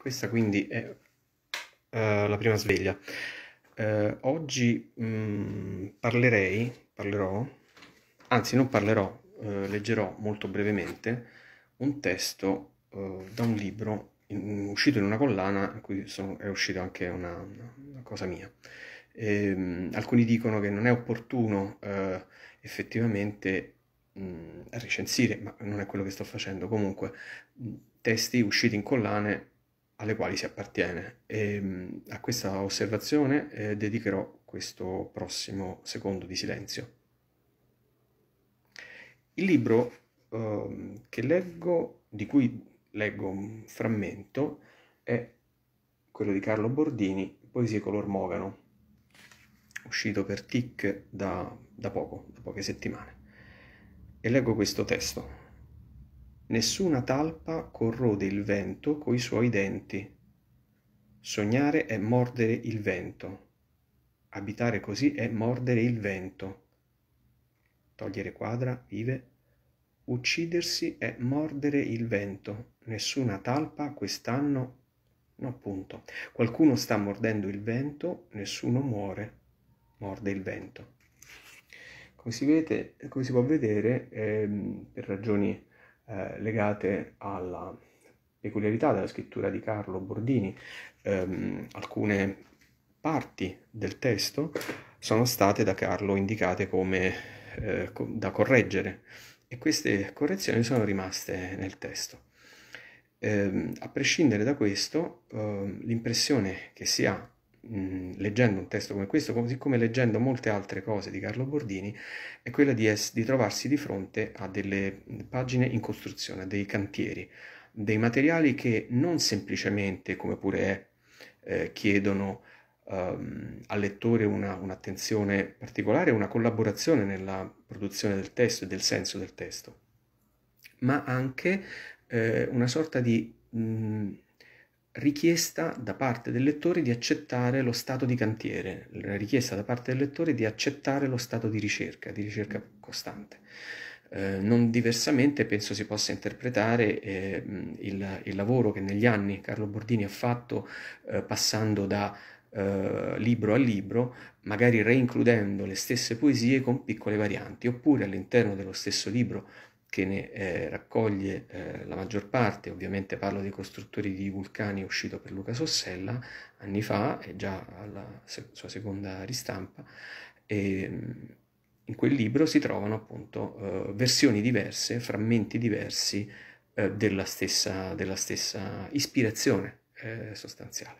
Questa quindi è uh, la prima sveglia. Uh, oggi mh, mm, parlerei, parlerò, anzi non parlerò, uh, leggerò molto brevemente un testo da un libro in, uscito in una collana, in cui sono, è uscita anche una, una, cosa mia. E, ehm, mh, alcuni dicono che non è opportuno effettivamente mh, mm, recensire, ma non è quello che sto facendo, comunque mm, testi usciti in collane alle quali si appartiene. E, ehm, a questa osservazione eh, dedicherò questo prossimo secondo di silenzio. Il libro eh, che leggo, di cui leggo un frammento, è quello di Carlo Bordini, Poesie color mogano, uscito per TIC da, da poco, da poche settimane. E leggo questo testo. Nessuna talpa corrode il vento coi suoi denti. Sognare è mordere il vento. Abitare così è mordere il vento. Togliere quadra, vive. Uccidersi è mordere il vento. Nessuna talpa quest'anno. No, punto. Qualcuno sta mordendo il vento, nessuno muore. Morde il vento. Come si, vede, come si può vedere, ehm, per ragioni eh, legate alla peculiarità della scrittura di Carlo Bordini, ehm, alcune parti del testo sono state da Carlo indicate come eh, da correggere e queste correzioni sono rimaste nel testo. Eh, a prescindere da questo, ehm, l'impressione che si ha Mm, leggendo un testo come questo, così come leggendo molte altre cose di Carlo Bordini, è quella di, es- di trovarsi di fronte a delle pagine in costruzione, dei cantieri, dei materiali che non semplicemente, come pure è, eh, chiedono ehm, al lettore una, un'attenzione particolare, una collaborazione nella produzione del testo e del senso del testo, ma anche eh, una sorta di... Mh, mm, richiesta da parte del lettore di accettare lo stato di cantiere, la richiesta da parte del lettore di accettare lo stato di ricerca, di ricerca costante. Eh, non diversamente penso si possa interpretare eh, il, il, lavoro che negli anni Carlo Bordini ha fatto eh, passando da eh, libro a libro, magari reincludendo le stesse poesie con piccole varianti, oppure all'interno dello stesso libro che ne eh, raccoglie eh, la maggior parte, ovviamente parlo dei costruttori di vulcani uscito per Luca Sossella anni fa, è già alla se- sua seconda ristampa, e ehm, in quel libro si trovano appunto eh, versioni diverse, frammenti diversi eh, della stessa, della, stessa, ispirazione eh, sostanziale.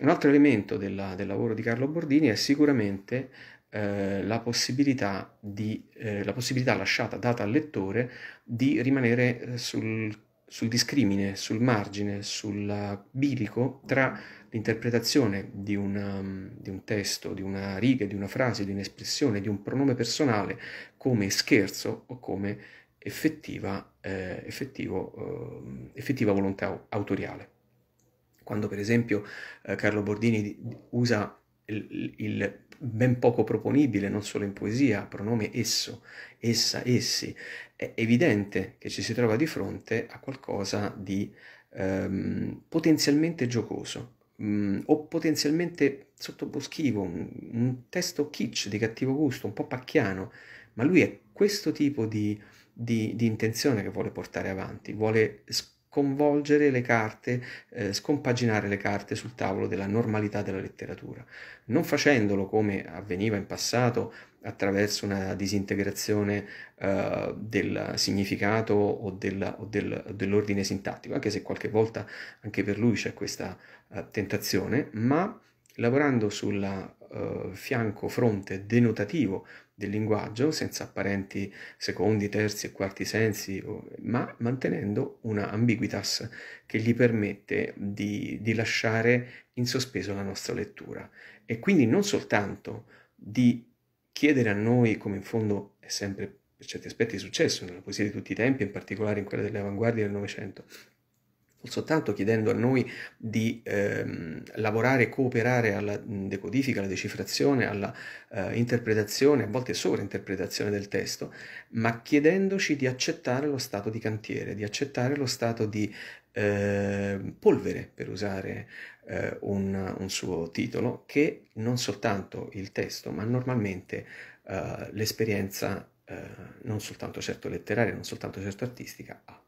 Un altro elemento della, del lavoro di Carlo Bordini è sicuramente eh, la, possibilità di, eh, la, possibilità lasciata, data al lettore, di rimanere eh, sul, sul discrimine, sul margine, sul bilico tra l'interpretazione di, una, um, di, un testo, di una riga, di una frase, di un'espressione, di un pronome personale come scherzo o come effettiva, eh, effettivo, eh, effettiva volontà autoriale. Quando per esempio eh, Carlo Bordini usa il, il ben poco proponibile, non solo in poesia, pronome esso, essa, essi, è evidente che ci si trova di fronte a qualcosa di ehm, potenzialmente giocoso mh, mm, o potenzialmente sottoboschivo, un, un, testo kitsch di cattivo gusto, un po' pacchiano, ma lui è questo tipo di, di, di intenzione che vuole portare avanti, vuole scoprire convolgere le carte, eh, scompaginare le carte sul tavolo della normalità della letteratura, non facendolo come avveniva in passato attraverso una disintegrazione eh, del significato o, del, o del, dell'ordine sintattico, anche se qualche volta anche per lui c'è questa eh, tentazione, ma lavorando sul eh, fianco fronte denotativo del linguaggio, senza apparenti secondi, terzi e quarti sensi, ma mantenendo una ambiguitas che gli permette di, di lasciare in sospeso la nostra lettura e quindi non soltanto di chiedere a noi, come in fondo è sempre per certi aspetti successo nella poesia di tutti i tempi, in particolare in quella delle avanguardie del Novecento, soltanto chiedendo a noi di ehm, lavorare e cooperare alla decodifica, alla decifrazione, alla eh, interpretazione, a volte sovrainterpretazione del testo, ma chiedendoci di accettare lo stato di cantiere, di accettare lo stato di eh, polvere, per usare eh, un, un, suo titolo, che non soltanto il testo, ma normalmente eh, l'esperienza, eh, non soltanto certo letteraria, non soltanto certo artistica, ha.